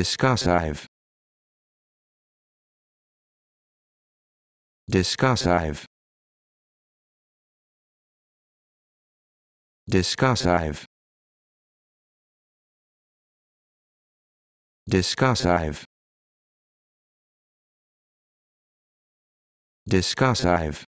discussive discussive discussive discussive discussive